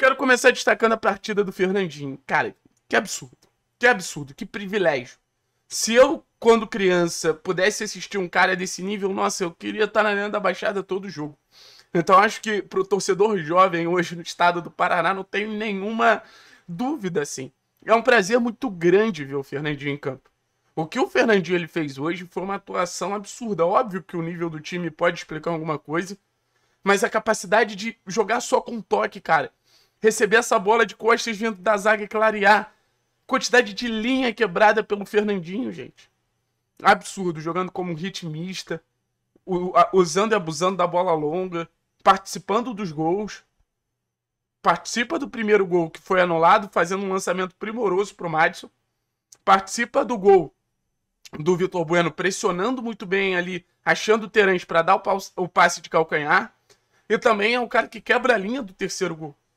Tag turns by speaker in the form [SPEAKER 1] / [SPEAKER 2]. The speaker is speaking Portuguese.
[SPEAKER 1] Quero começar destacando a partida do Fernandinho. Cara, que absurdo. Que absurdo, que privilégio. Se eu, quando criança, pudesse assistir um cara desse nível, nossa, eu queria estar na Arena da Baixada todo jogo. Então acho que pro torcedor jovem hoje no estado do Paraná não tenho nenhuma dúvida assim. É um prazer muito grande ver o Fernandinho em campo. O que o Fernandinho ele fez hoje foi uma atuação absurda. Óbvio que o nível do time pode explicar alguma coisa, mas a capacidade de jogar só com toque, cara receber essa bola de costas vindo da zaga clarear. Quantidade de linha quebrada pelo Fernandinho, gente. Absurdo, jogando como um ritmista, usando e abusando da bola longa, participando dos gols. Participa do primeiro gol que foi anulado, fazendo um lançamento primoroso para o Madison. Participa do gol do Vitor Bueno, pressionando muito bem ali, achando o Terence para dar o passe de calcanhar. E também é um cara que quebra a linha do terceiro gol.